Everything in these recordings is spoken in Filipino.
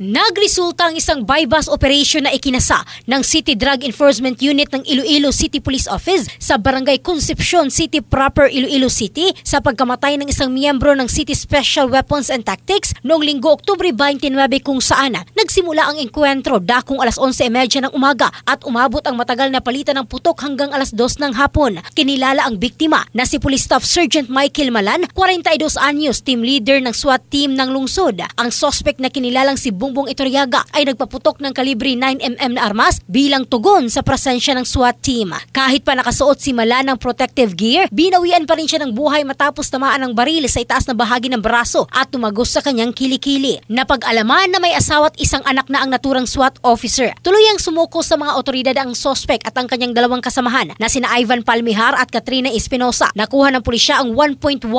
Nagresulta ang isang bypass operation na ikinasa ng City Drug Enforcement Unit ng Iloilo City Police Office sa Barangay Concepcion City proper Iloilo City sa pagkamatay ng isang miyembro ng City Special Weapons and Tactics noong linggo Oktubre 29 kung saan nagsimula ang engkwentro dakong alas 11.30 e ng umaga at umabot ang matagal na palitan ng putok hanggang alas 2 ng hapon. Kinilala ang biktima na si Police Staff Sergeant Michael Malan, 42 e anyos, team leader ng SWAT team ng lungsod. Ang suspect na kinilalang si Bung Bongbong Iturriaga ay nagpaputok ng kalibre 9mm na armas bilang tugon sa presensya ng SWAT team. Kahit pa nakasuot si Mala ng protective gear, binawian pa rin siya ng buhay matapos tamaan ng baril sa itaas na bahagi ng braso at tumagos sa kanyang kilikili. Napag-alaman na may asawa at isang anak na ang naturang SWAT officer. Tuloy ang sumuko sa mga otoridad ang sospek at ang kanyang dalawang kasamahan na sina Ivan Palmihar at Katrina Espinosa. Nakuha ng pulisya ang 1.156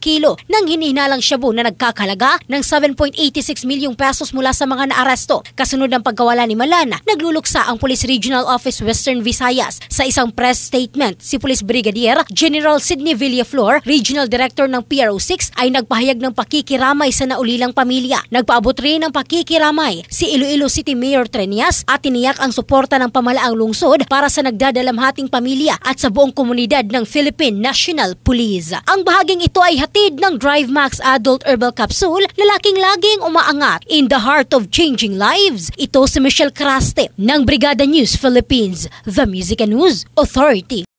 kilo ng hinihinalang shabu na nagkakalaga ng 7.86 milyong pesos pesos mula sa mga naaresto. Kasunod ng pagkawala ni Malana, nagluluksa ang Police Regional Office Western Visayas. Sa isang press statement, si Police Brigadier General Sidney Villaflor, Regional Director ng PRO6, ay nagpahayag ng pakikiramay sa naulilang pamilya. Nagpaabot rin ng pakikiramay si Iloilo City Mayor Trenias at tiniyak ang suporta ng pamalaang lungsod para sa nagdadalamhating pamilya at sa buong komunidad ng Philippine National Police. Ang bahaging ito ay hatid ng DriveMax Adult Herbal Capsule na laking-laging umaangat in the heart of changing lives. Ito si Michelle Craste ng Brigada News Philippines, The Music and News Authority.